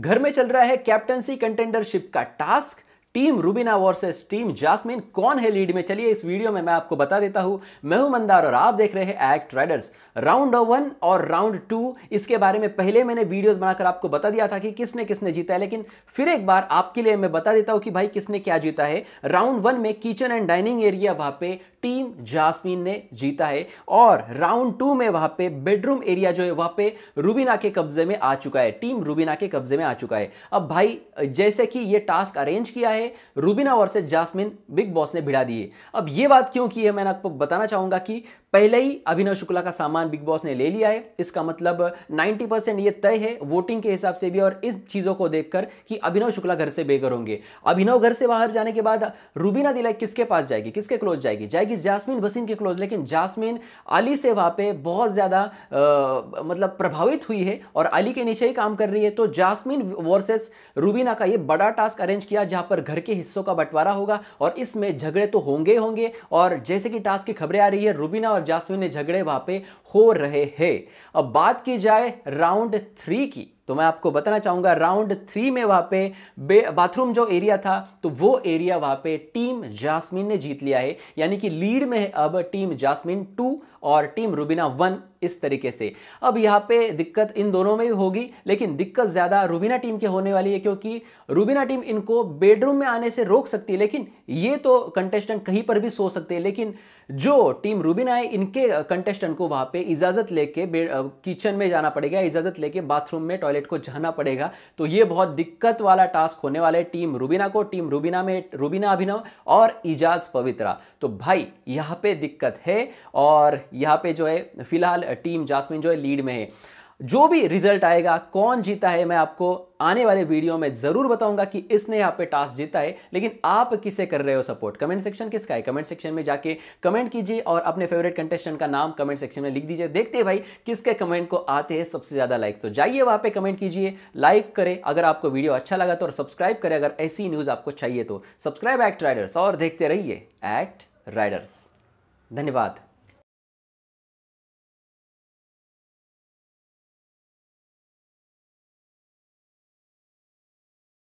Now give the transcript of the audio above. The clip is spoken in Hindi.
घर में चल रहा है कैप्टनसी कंटेंडरशिप का task team Rubina versus team Jasmin कौन है लीड में चलिए इस वीडियो में मैं आपको बता देता हूं मैं हूं मंदार और आप देख रहे हैं एक्ट राइडर्स राउंड वन और राउंड टू इसके बारे में पहले मैंने वीडियोस बनाकर आपको बता दिया था कि किसने किसने जीता है लेकिन फिर एक बार आपके लिए मैं बता देता हूं कि भाई किसने क्या जीता है राउंड वन में किचन एंड डाइनिंग एरिया वहां पर टीम जासमीन ने जीता है और राउंड टू में वहां पे बेडरूम एरिया जो है वहां पे रूबीना के कब्जे में आ चुका है टीम रूबीना के कब्जे में आ चुका है अब भाई जैसे कि ये टास्क अरेंज किया है Rubina versus Jasmin Bigg Boss ने भिड़ा दिए अब ये बात क्यों की है मैंने आपको बताना चाहूंगा कि पहले ही अभिनव शुक्ला का सामान बिग बॉस ने ले लिया है इसका मतलब 90 परसेंट ये तय है वोटिंग के हिसाब से भी और इस चीज़ों को देखकर कि अभिनव शुक्ला घर से बेघर होंगे अभिनव घर से बाहर जाने के बाद रूबीना दिलाई किसके पास जाएगी किसके क्लोज जाएगी जाएगी कि जासमिन वसीम की क्लोज लेकिन जासमिन अली से वहाँ पे बहुत ज़्यादा मतलब प्रभावित हुई है और अली के नीचे ही काम कर रही है तो जासमिन वर्सेस रूबीना का ये बड़ा टास्क अरेंज किया जहाँ पर घर के हिस्सों का बंटवारा होगा और इसमें झगड़े तो होंगे होंगे और जैसे कि टास्क की खबरें आ रही है रूबीना और जासमिन ने झगड़े वहाँ पे हो रहे हैं अब बात की जाए राउंड थ्री की तो मैं आपको बताना चाहूंगा राउंड थ्री में वहां पे बाथरूम जो एरिया था तो वो एरिया वहां पे टीम जासमिन ने जीत लिया है यानी कि लीड में है अब टीम जासमिन टू और टीम रुबीना वन इस तरीके से अब यहाँ पे दिक्कत इन दोनों में भी होगी लेकिन दिक्कत ज़्यादा रूबीना टीम के होने वाली है क्योंकि रूबीना टीम इनको बेडरूम में आने से रोक सकती है लेकिन ये तो कंटेस्टेंट कहीं पर भी सो सकते हैं लेकिन जो टीम रूबीना है इनके कंटेस्टेंट को वहाँ पे इजाज़त लेके किचन में जाना पड़ेगा इजाज़त लेके बाथरूम में टॉयलेट को जाना पड़ेगा तो ये बहुत दिक्कत वाला टास्क होने वाला है टीम रूबीना को टीम रूबीना में रूबीना अभिनव और इजाज़ पवित्रा तो भाई यहाँ पे दिक्कत है और यहाँ पे जो है फिलहाल टीम जासमिन जो है लीड में है जो भी रिजल्ट आएगा कौन जीता है मैं आपको आने वाले वीडियो में ज़रूर बताऊंगा कि इसने यहाँ पे टास्क जीता है लेकिन आप किसे कर रहे हो सपोर्ट कमेंट सेक्शन किसका है कमेंट सेक्शन में जाके कमेंट कीजिए और अपने फेवरेट कंटेस्टेंट का नाम कमेंट सेक्शन में लिख दीजिए देखते हैं भाई किसके कमेंट को आते हैं सबसे ज़्यादा लाइक तो जाइए वहां पर कमेंट कीजिए लाइक करें अगर आपको वीडियो अच्छा लगा तो और सब्सक्राइब करें अगर ऐसी न्यूज़ आपको चाहिए तो सब्सक्राइब एक्ट राइडर्स और देखते रहिए एक्ट राइडर्स धन्यवाद